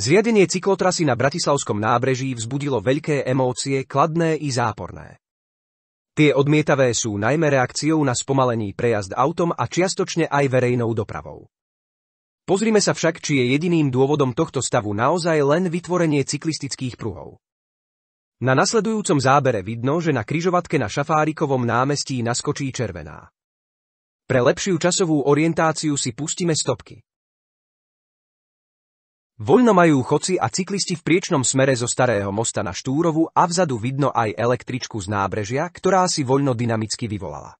Zriadenie cyklotrasy na Bratislavskom nábreží vzbudilo veľké emócie, kladné i záporné. Tie odmietavé sú najmä reakciou na spomalení prejazd autom a čiastočne aj verejnou dopravou. Pozrime sa však, či je jediným dôvodom tohto stavu naozaj len vytvorenie cyklistických pruhov. Na nasledujúcom zábere vidno, že na kryžovatke na Šafárikovom námestí naskočí červená. Pre lepšiu časovú orientáciu si pustíme stopky. Voľno majú chodci a cyklisti v priečnom smere zo Starého mosta na Štúrovu a vzadu vidno aj električku z nábrežia, ktorá si voľno dynamicky vyvolala.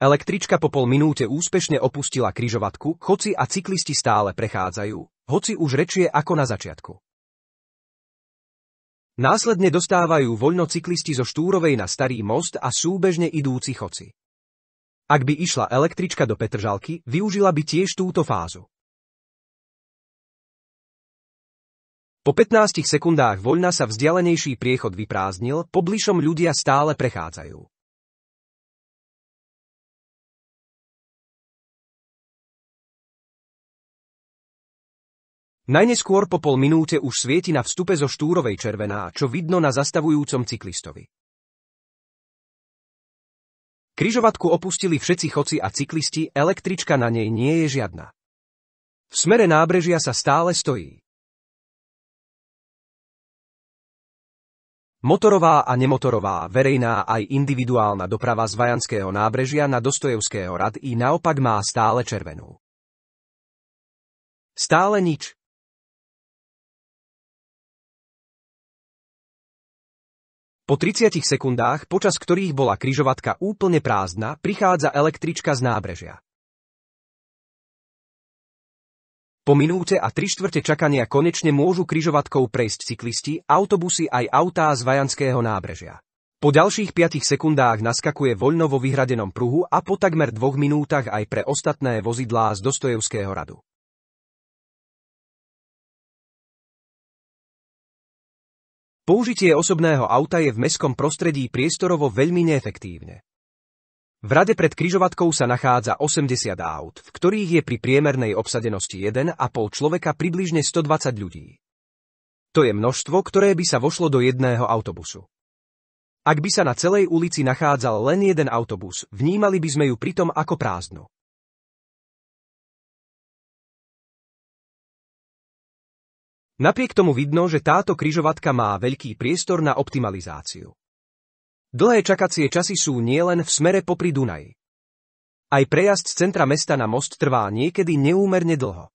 Električka po pol minúte úspešne opustila kryžovatku, chodci a cyklisti stále prechádzajú, hoci už rečie ako na začiatku. Následne dostávajú voľno cyklisti zo Štúrovej na Starý most a súbežne idúci chodci. Ak by išla električka do Petržalky, využila by tiež túto fázu. Po 15 sekundách voľna sa vzdialenejší priechod vyprázdnil, pobližšom ľudia stále prechádzajú. Najneskôr po pol minúte už svieti na vstupe zo štúrovej červená, čo vidno na zastavujúcom cyklistovi. Križovatku opustili všetci chodci a cyklisti, električka na nej nie je žiadna. V smere nábrežia sa stále stojí. Motorová a nemotorová, verejná aj individuálna doprava z Vajanského nábrežia na Dostojevského rad i naopak má stále červenú. Stále nič. Po 30 sekundách, počas ktorých bola kryžovatka úplne prázdna, prichádza električka z nábrežia. Po minúte a tri štvrte čakania konečne môžu kryžovatkou prejsť cyklisti, autobusy aj autá z Vajanského nábrežia. Po ďalších 5 sekundách naskakuje voľno vo vyhradenom pruhu a po takmer dvoch minútach aj pre ostatné vozidlá z Dostojevského radu. Použitie osobného auta je v mestskom prostredí priestorovo veľmi neefektívne. V rade pred kryžovatkou sa nachádza 80 aut, v ktorých je pri priemernej obsadenosti 1,5 človeka približne 120 ľudí. To je množstvo, ktoré by sa vošlo do jedného autobusu. Ak by sa na celej ulici nachádzal len jeden autobus, vnímali by sme ju pritom ako prázdnu. Napriek tomu vidno, že táto kryžovatka má veľký priestor na optimalizáciu. Dlhé čakacie časy sú nielen v smere popri Dunaji. Aj prejazd z centra mesta na most trvá niekedy neúmerne dlho.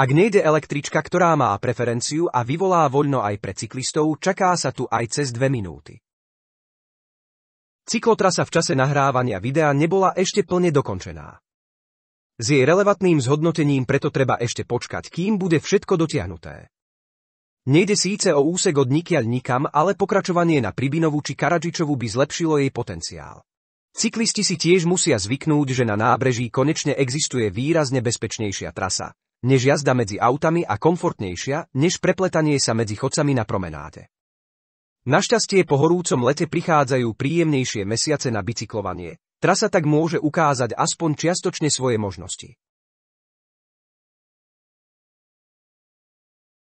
Ak nejde električka, ktorá má preferenciu a vyvolá voľno aj pre cyklistov, čaká sa tu aj cez dve minúty. Cyklotrasa v čase nahrávania videa nebola ešte plne dokončená. S jej relevantným zhodnotením preto treba ešte počkať, kým bude všetko dotiahnuté. Nejde síce o úsek od nikiaľ nikam, ale pokračovanie na Pribinovú či Karadžičovu by zlepšilo jej potenciál. Cyklisti si tiež musia zvyknúť, že na nábreží konečne existuje výrazne bezpečnejšia trasa, než jazda medzi autami a komfortnejšia, než prepletanie sa medzi chodcami na promenáde. Našťastie po horúcom lete prichádzajú príjemnejšie mesiace na bicyklovanie, Trasa tak môže ukázať aspoň čiastočne svoje možnosti.